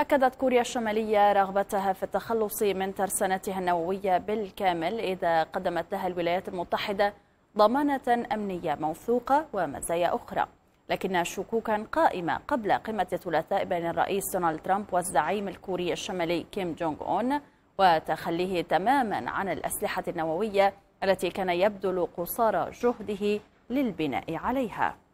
أكدت كوريا الشمالية رغبتها في التخلص من ترسانتها النووية بالكامل إذا قدمت لها الولايات المتحدة ضمانة أمنية موثوقة ومزايا أخرى لكن شكوكا قائمة قبل قمة الثلاثاء بين الرئيس دونالد ترامب والزعيم الكوري الشمالي كيم جونغ أون وتخليه تماما عن الأسلحة النووية التي كان يبذل قصارى جهده للبناء عليها